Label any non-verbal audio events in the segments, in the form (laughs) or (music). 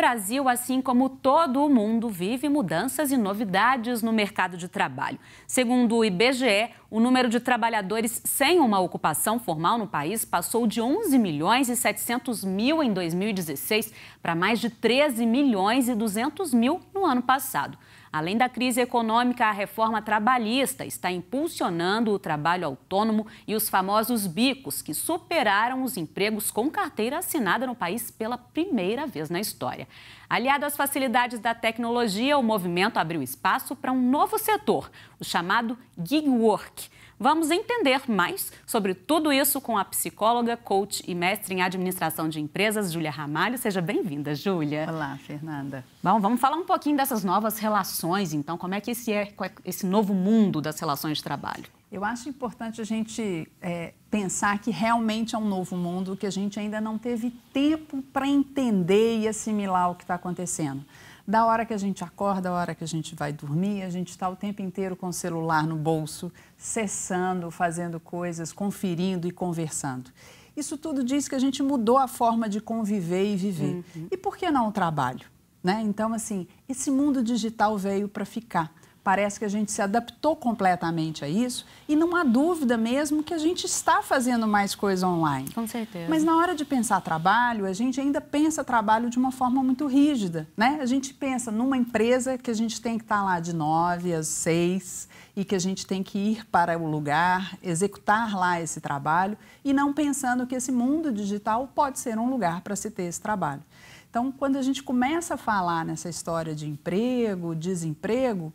Brasil, assim como todo o mundo, vive mudanças e novidades no mercado de trabalho. Segundo o IBGE, o número de trabalhadores sem uma ocupação formal no país passou de 11 milhões e 700 mil em 2016 para mais de 13 milhões e 200 mil no ano passado. Além da crise econômica, a reforma trabalhista está impulsionando o trabalho autônomo e os famosos bicos, que superaram os empregos com carteira assinada no país pela primeira vez na história. Aliado às facilidades da tecnologia, o movimento abriu espaço para um novo setor, o chamado gig work Vamos entender mais sobre tudo isso com a psicóloga, coach e mestre em administração de empresas, Júlia Ramalho. Seja bem-vinda, Júlia. Olá, Fernanda. Bom, vamos falar um pouquinho dessas novas relações, então. Como é que esse, é, é esse novo mundo das relações de trabalho? Eu acho importante a gente é, pensar que realmente é um novo mundo que a gente ainda não teve tempo para entender e assimilar o que está acontecendo da hora que a gente acorda, da hora que a gente vai dormir, a gente está o tempo inteiro com o celular no bolso, cessando, fazendo coisas, conferindo e conversando. Isso tudo diz que a gente mudou a forma de conviver e viver. Uhum. E por que não o trabalho? Né? Então, assim, esse mundo digital veio para ficar. Parece que a gente se adaptou completamente a isso e não há dúvida mesmo que a gente está fazendo mais coisa online. Com certeza. Mas na hora de pensar trabalho, a gente ainda pensa trabalho de uma forma muito rígida, né? A gente pensa numa empresa que a gente tem que estar tá lá de nove às seis e que a gente tem que ir para o lugar, executar lá esse trabalho e não pensando que esse mundo digital pode ser um lugar para se ter esse trabalho. Então, quando a gente começa a falar nessa história de emprego, desemprego,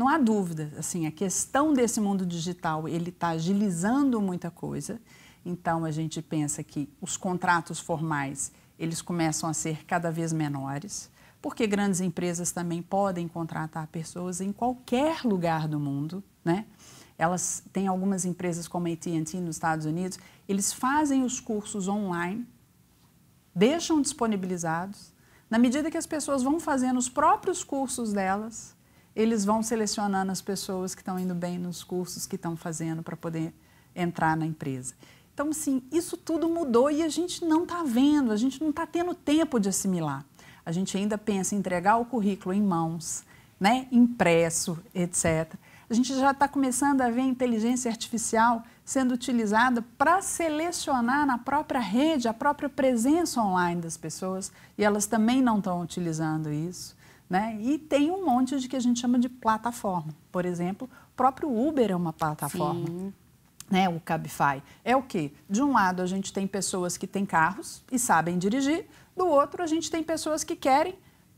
não há dúvida, assim, a questão desse mundo digital, ele está agilizando muita coisa. Então, a gente pensa que os contratos formais, eles começam a ser cada vez menores, porque grandes empresas também podem contratar pessoas em qualquer lugar do mundo, né? Elas têm algumas empresas como a AT&T nos Estados Unidos, eles fazem os cursos online, deixam disponibilizados, na medida que as pessoas vão fazendo os próprios cursos delas, eles vão selecionando as pessoas que estão indo bem nos cursos que estão fazendo para poder entrar na empresa. Então, sim, isso tudo mudou e a gente não está vendo, a gente não está tendo tempo de assimilar. A gente ainda pensa em entregar o currículo em mãos, né, impresso, etc. A gente já está começando a ver a inteligência artificial sendo utilizada para selecionar na própria rede a própria presença online das pessoas e elas também não estão utilizando isso. Né? E tem um monte de que a gente chama de plataforma. Por exemplo, o próprio Uber é uma plataforma. Sim. Né, o Cabify. É o quê? De um lado, a gente tem pessoas que têm carros e sabem dirigir, do outro, a gente tem pessoas que querem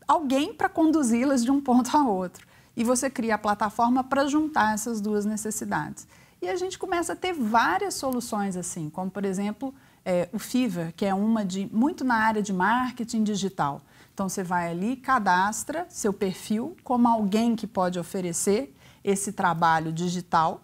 alguém para conduzi-las de um ponto a outro. E você cria a plataforma para juntar essas duas necessidades. E a gente começa a ter várias soluções assim, como, por exemplo, é, o Fiverr, que é uma de muito na área de marketing digital. Então você vai ali, cadastra seu perfil como alguém que pode oferecer esse trabalho digital,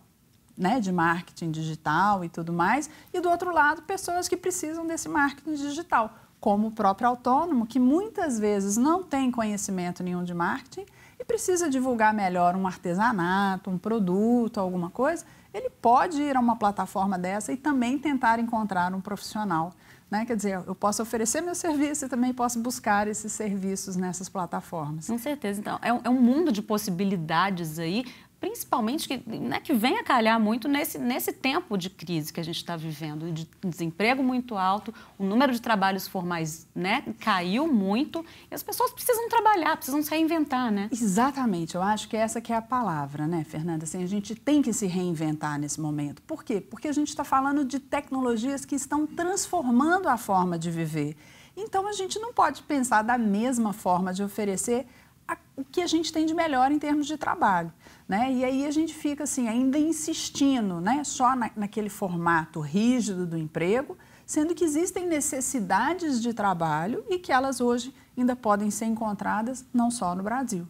né, de marketing digital e tudo mais, e do outro lado, pessoas que precisam desse marketing digital, como o próprio autônomo, que muitas vezes não tem conhecimento nenhum de marketing e precisa divulgar melhor um artesanato, um produto, alguma coisa, ele pode ir a uma plataforma dessa e também tentar encontrar um profissional. Né? Quer dizer, eu posso oferecer meu serviço e também posso buscar esses serviços nessas plataformas. Com certeza. Então, é um, é um mundo de possibilidades aí, principalmente, que, né, que vem a calhar muito nesse, nesse tempo de crise que a gente está vivendo, de desemprego muito alto, o número de trabalhos formais né, caiu muito e as pessoas precisam trabalhar, precisam se reinventar, né? Exatamente, eu acho que essa que é a palavra, né, Fernanda? Assim, a gente tem que se reinventar nesse momento. Por quê? Porque a gente está falando de tecnologias que estão transformando a forma de viver. Então, a gente não pode pensar da mesma forma de oferecer a, o que a gente tem de melhor em termos de trabalho. Né? E aí a gente fica assim, ainda insistindo né? só na, naquele formato rígido do emprego, sendo que existem necessidades de trabalho e que elas hoje ainda podem ser encontradas não só no Brasil.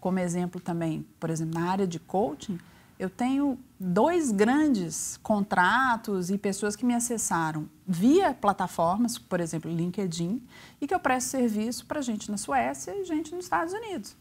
Como exemplo também, por exemplo, na área de coaching, eu tenho dois grandes contratos e pessoas que me acessaram via plataformas, por exemplo, LinkedIn, e que eu presto serviço para gente na Suécia e gente nos Estados Unidos.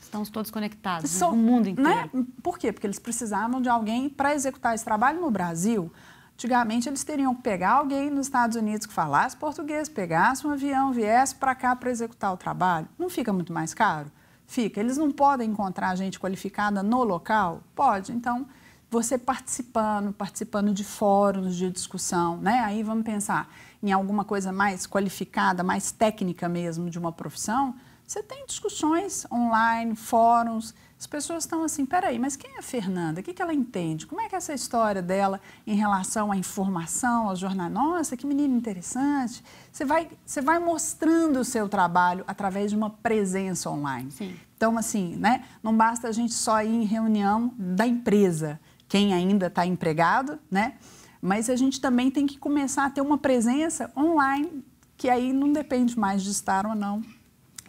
Estamos todos conectados, so, o mundo inteiro. Né? Por quê? Porque eles precisavam de alguém para executar esse trabalho no Brasil. Antigamente, eles teriam que pegar alguém nos Estados Unidos que falasse português, pegasse um avião, viesse para cá para executar o trabalho. Não fica muito mais caro? Fica. Eles não podem encontrar gente qualificada no local? Pode. Então, você participando, participando de fóruns de discussão, né? Aí vamos pensar em alguma coisa mais qualificada, mais técnica mesmo de uma profissão. Você tem discussões online, fóruns, as pessoas estão assim, peraí, mas quem é a Fernanda? O que, que ela entende? Como é que é essa história dela em relação à informação, ao jornal? Nossa, que menina interessante. Você vai, você vai mostrando o seu trabalho através de uma presença online. Sim. Então, assim, né? Não basta a gente só ir em reunião da empresa, quem ainda está empregado, né? Mas a gente também tem que começar a ter uma presença online que aí não depende mais de estar ou não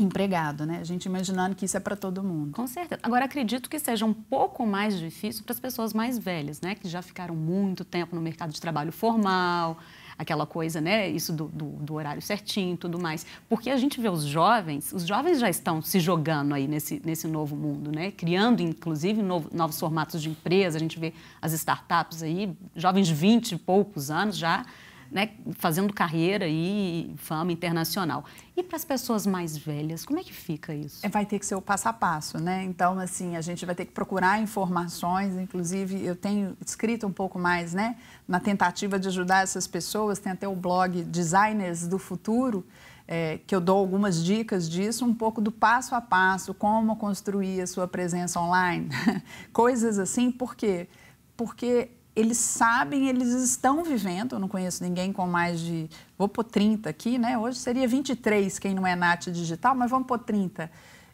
empregado, né? A gente imaginando que isso é para todo mundo. Com certeza. Agora acredito que seja um pouco mais difícil para as pessoas mais velhas, né, que já ficaram muito tempo no mercado de trabalho formal, aquela coisa, né, isso do, do, do horário certinho, tudo mais. Porque a gente vê os jovens, os jovens já estão se jogando aí nesse nesse novo mundo, né, criando inclusive novo, novos formatos de empresa. A gente vê as startups aí, jovens de 20 e poucos anos já né, fazendo carreira e fama internacional. E para as pessoas mais velhas, como é que fica isso? É, vai ter que ser o passo a passo, né? Então, assim, a gente vai ter que procurar informações, inclusive eu tenho escrito um pouco mais, né, na tentativa de ajudar essas pessoas, tem até o blog Designers do Futuro, é, que eu dou algumas dicas disso, um pouco do passo a passo, como construir a sua presença online, (laughs) coisas assim, por quê? Porque eles sabem, eles estão vivendo. Eu não conheço ninguém com mais de. Vou pôr 30 aqui, né? Hoje seria 23 quem não é NAT digital, mas vamos pôr 30.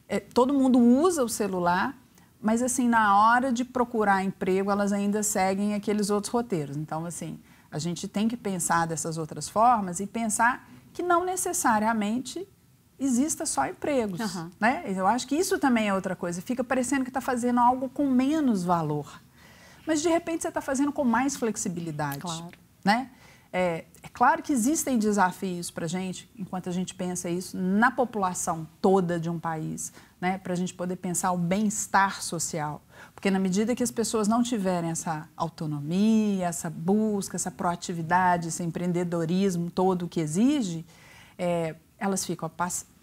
É, todo mundo usa o celular, mas assim, na hora de procurar emprego, elas ainda seguem aqueles outros roteiros. Então, assim, a gente tem que pensar dessas outras formas e pensar que não necessariamente exista só empregos, uhum. né? Eu acho que isso também é outra coisa. Fica parecendo que está fazendo algo com menos valor mas de repente você está fazendo com mais flexibilidade. Claro. Né? É, é claro que existem desafios para a gente, enquanto a gente pensa isso, na população toda de um país, né? para a gente poder pensar o bem-estar social. Porque na medida que as pessoas não tiverem essa autonomia, essa busca, essa proatividade, esse empreendedorismo todo que exige, é, elas ficam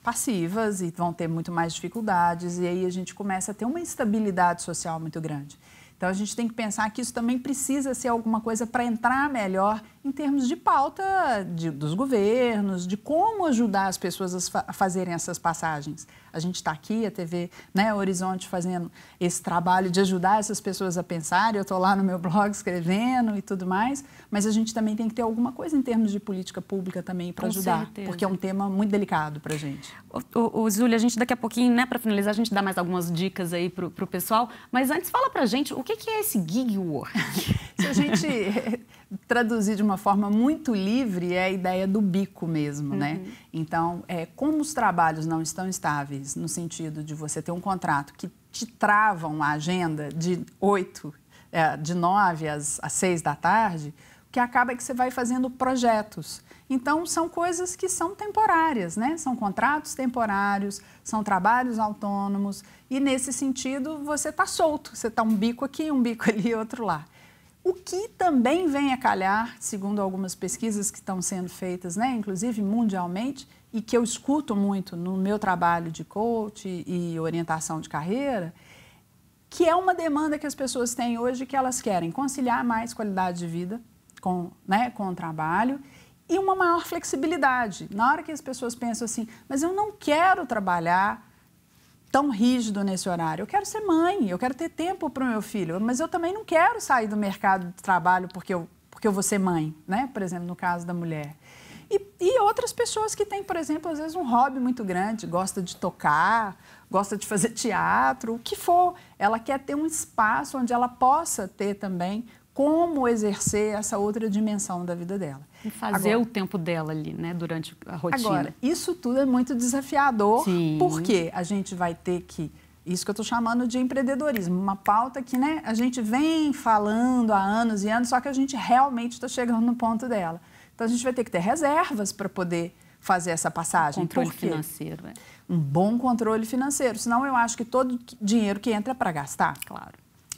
passivas e vão ter muito mais dificuldades, e aí a gente começa a ter uma instabilidade social muito grande. Então a gente tem que pensar que isso também precisa ser alguma coisa para entrar melhor em termos de pauta de, dos governos, de como ajudar as pessoas a, fazerem essas passagens. A gente está aqui, a TV né, Horizonte, fazendo esse trabalho de ajudar essas pessoas a pensar. Eu estou lá no meu blog escrevendo e tudo mais, mas a gente também tem que ter alguma coisa em termos de política pública também para ajudar, certeza. porque é um tema muito delicado para a gente. O, o, a gente daqui a pouquinho, né, para finalizar, a gente dá mais algumas dicas aí para o pessoal, mas antes fala para a gente o que, que é esse gig work. (laughs) Se a gente traduzir de uma forma muito livre é a ideia do bico mesmo, né? uhum. né? Então, é, como os trabalhos não estão estáveis, no sentido de você ter um contrato que te trava uma agenda de oito é, de nove às, seis da tarde, que acaba é que você vai fazendo projetos. Então, são coisas que são temporárias, né? São contratos temporários, são trabalhos autônomos. E, nesse sentido, você está solto. Você está um bico aqui, um bico ali, outro lá. O que também vem a calhar, segundo algumas pesquisas que estão sendo feitas, né, inclusive mundialmente, e que eu escuto muito no meu trabalho de coach e orientação de carreira, que é uma demanda que as pessoas têm hoje que elas querem conciliar mais qualidade de vida com, né, com o trabalho e uma maior flexibilidade. Na hora que as pessoas pensam assim, mas eu não quero trabalhar tão rígido nesse horário. Eu quero ser mãe, eu quero ter tempo para o meu filho, mas eu também não quero sair do mercado de trabalho porque eu, porque eu vou ser mãe, né? Por exemplo, no caso da mulher. E, e outras pessoas que têm, por exemplo, às vezes um hobby muito grande, gosta de tocar, gosta de fazer teatro, o que for. Ela quer ter um espaço onde ela possa ter também como exercer essa outra dimensão da vida dela. E fazer Agora, o tempo dela ali, né, durante a rotina. Agora, isso tudo é muito desafiador, Sim. porque a gente vai ter que isso que eu estou chamando de empreendedorismo, uma pauta que né, a gente vem falando há anos e anos, só que a gente realmente está chegando no ponto dela. Então a gente vai ter que ter reservas para poder fazer essa passagem. Um controle financeiro, né? Um bom controle financeiro, senão eu acho que todo dinheiro que entra é para gastar. Claro.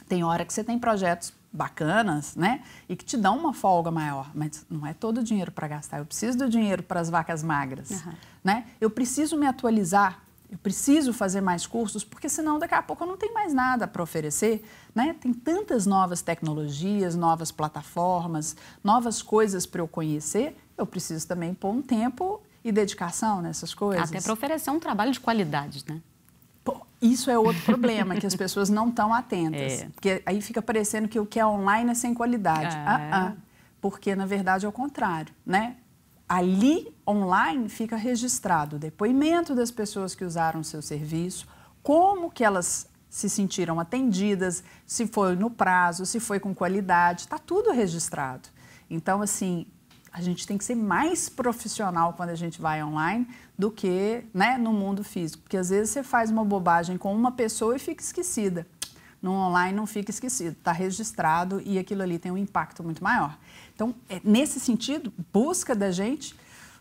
Tem hora que você tem projetos bacanas, né? E que te dão uma folga maior, mas não é todo o dinheiro para gastar. Eu preciso do dinheiro para as vacas magras, uhum. né? Eu preciso me atualizar, eu preciso fazer mais cursos, porque senão daqui a pouco eu não tenho mais nada para oferecer, né? Tem tantas novas tecnologias, novas plataformas, novas coisas para eu conhecer. Eu preciso também pôr um tempo e dedicação nessas coisas. Até para oferecer um trabalho de qualidade, né? Isso é outro problema, que as pessoas não estão atentas. É. Porque aí fica parecendo que o que é online é sem qualidade. Ah. Ah, ah. Porque, na verdade, é o contrário, né? Ali, online, fica registrado o depoimento das pessoas que usaram o seu serviço, como que elas se sentiram atendidas, se foi no prazo, se foi com qualidade, está tudo registrado. Então, assim, a gente tem que ser mais profissional quando a gente vai online do que né, no mundo físico. Porque às vezes você faz uma bobagem com uma pessoa e fica esquecida. No online não fica esquecido, está registrado e aquilo ali tem um impacto muito maior. Então, é, nesse sentido, busca da gente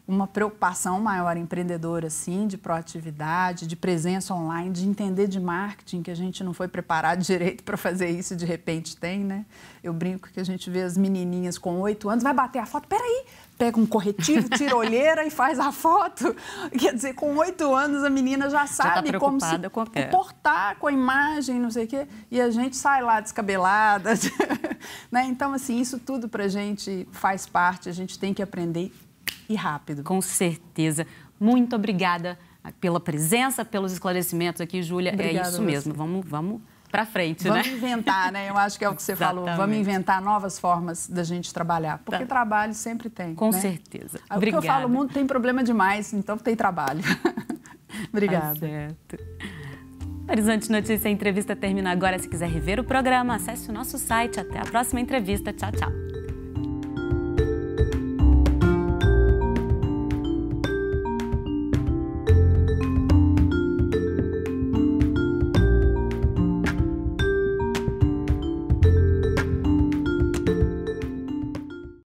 uma preocupação maior empreendedora, assim de proatividade, de presença online, de entender de marketing, que a gente não foi preparado (laughs) direito para fazer isso, de repente tem, né? Eu brinco que a gente vê as menininhas com oito anos, vai bater a foto, peraí, pega um corretivo, (laughs) tira a olheira e faz a foto. Quer dizer, com oito anos a menina já sabe já tá como se é. comportar com a imagem, não sei o quê, e a gente sai lá descabelada. (laughs) né? Então, assim, isso tudo para a gente faz parte, a gente tem que aprender e rápido. Com certeza. Muito obrigada pela presença, pelos esclarecimentos aqui, Júlia. É obrigada, é isso mesmo. Vamos, vamos para frente, vamos né? Vamos inventar, né? Eu acho que é o que você falou. Vamos inventar novas formas da gente trabalhar, porque tá. trabalho sempre tem. Com né? certeza. É Obrigada. O que eu falo, o mundo tem problema demais, então tem trabalho. (laughs) Obrigada. Tá certo. Horizonte Notícia, a entrevista termina agora. Se quiser rever o programa, acesse o nosso site. Até a próxima entrevista. Tchau, tchau.